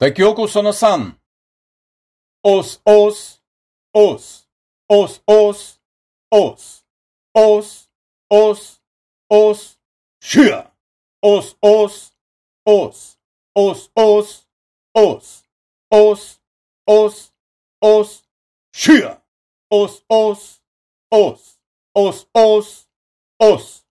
滝横その3。おすおす、おす、おすおす、おす、おす、おす、おす、シュア。おすおす、おす、おすおす、おす、おす、おす、おす、シュア。おすおす、おす、おすおす、おす、